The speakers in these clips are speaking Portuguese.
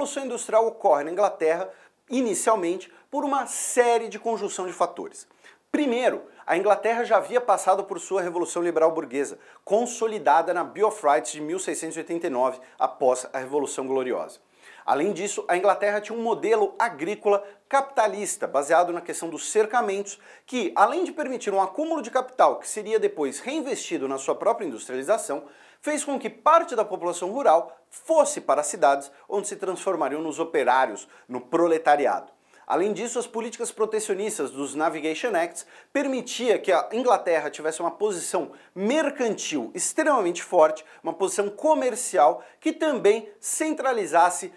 Revolução Industrial ocorre na Inglaterra, inicialmente, por uma série de conjunção de fatores. Primeiro, a Inglaterra já havia passado por sua Revolução Liberal Burguesa, consolidada na Bill of Rights de 1689, após a Revolução Gloriosa. Além disso, a Inglaterra tinha um modelo agrícola capitalista, baseado na questão dos cercamentos, que, além de permitir um acúmulo de capital que seria depois reinvestido na sua própria industrialização, fez com que parte da população rural fosse para as cidades, onde se transformariam nos operários, no proletariado. Além disso, as políticas protecionistas dos Navigation Acts permitia que a Inglaterra tivesse uma posição mercantil extremamente forte, uma posição comercial que também centralizasse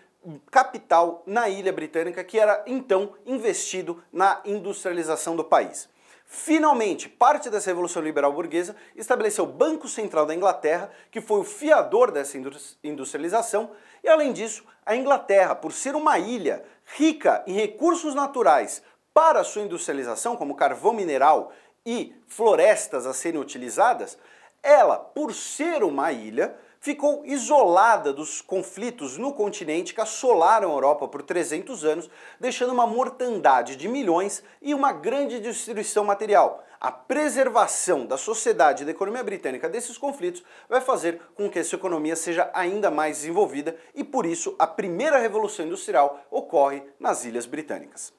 capital na ilha britânica que era então investido na industrialização do país. Finalmente, parte dessa revolução liberal burguesa estabeleceu o Banco Central da Inglaterra, que foi o fiador dessa industrialização, e além disso, a Inglaterra, por ser uma ilha rica em recursos naturais para sua industrialização, como carvão mineral e florestas a serem utilizadas, ela, por ser uma ilha, ficou isolada dos conflitos no continente que assolaram a Europa por 300 anos, deixando uma mortandade de milhões e uma grande destruição material. A preservação da sociedade e da economia britânica desses conflitos vai fazer com que essa economia seja ainda mais desenvolvida e, por isso, a primeira revolução industrial ocorre nas Ilhas Britânicas.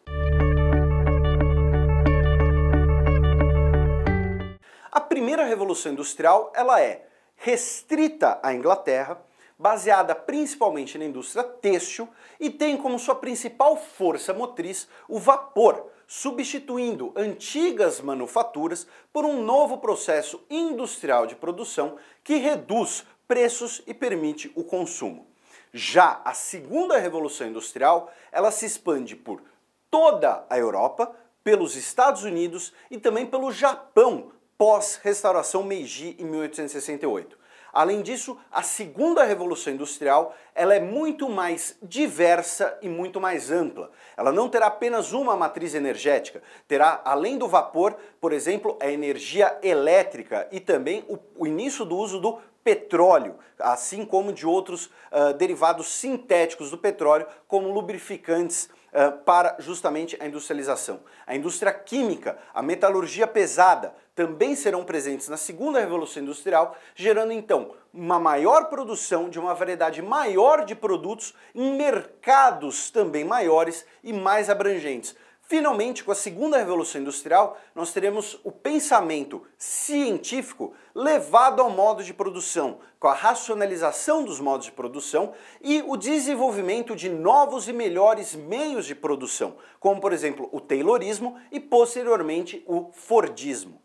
A primeira revolução industrial, ela é restrita à Inglaterra, baseada principalmente na indústria têxtil e tem como sua principal força motriz o vapor, substituindo antigas manufaturas por um novo processo industrial de produção que reduz preços e permite o consumo. Já a segunda revolução industrial, ela se expande por toda a Europa, pelos Estados Unidos e também pelo Japão pós-restauração Meiji em 1868. Além disso, a segunda revolução industrial, ela é muito mais diversa e muito mais ampla. Ela não terá apenas uma matriz energética, terá além do vapor, por exemplo, a energia elétrica e também o, o início do uso do petróleo, assim como de outros uh, derivados sintéticos do petróleo, como lubrificantes eh, para justamente a industrialização. A indústria química, a metalurgia pesada também serão presentes na segunda revolução industrial, gerando então uma maior produção de uma variedade maior de produtos em mercados também maiores e mais abrangentes Finalmente, com a segunda revolução industrial, nós teremos o pensamento científico levado ao modo de produção, com a racionalização dos modos de produção e o desenvolvimento de novos e melhores meios de produção, como por exemplo o Taylorismo e posteriormente o Fordismo.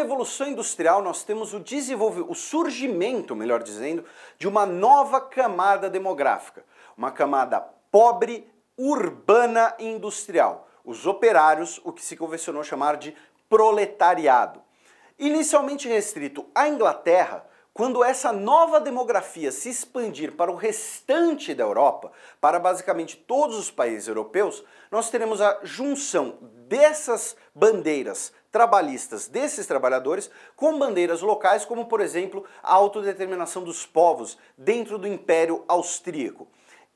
Revolução Industrial, nós temos o desenvolvimento, o surgimento, melhor dizendo, de uma nova camada demográfica, uma camada pobre, urbana e industrial. Os operários, o que se convencionou chamar de proletariado. Inicialmente restrito à Inglaterra, quando essa nova demografia se expandir para o restante da Europa, para basicamente todos os países europeus, nós teremos a junção dessas bandeiras trabalhistas desses trabalhadores com bandeiras locais, como por exemplo a autodeterminação dos povos dentro do Império Austríaco.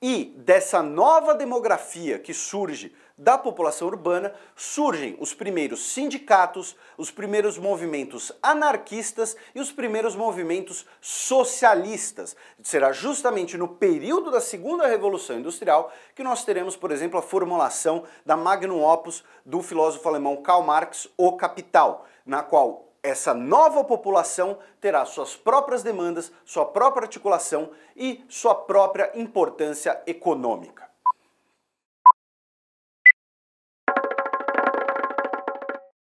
E dessa nova demografia que surge da população urbana, surgem os primeiros sindicatos, os primeiros movimentos anarquistas e os primeiros movimentos socialistas. Será justamente no período da Segunda Revolução Industrial que nós teremos, por exemplo, a formulação da magnum opus do filósofo alemão Karl Marx, O Capital, na qual essa nova população terá suas próprias demandas, sua própria articulação e sua própria importância econômica.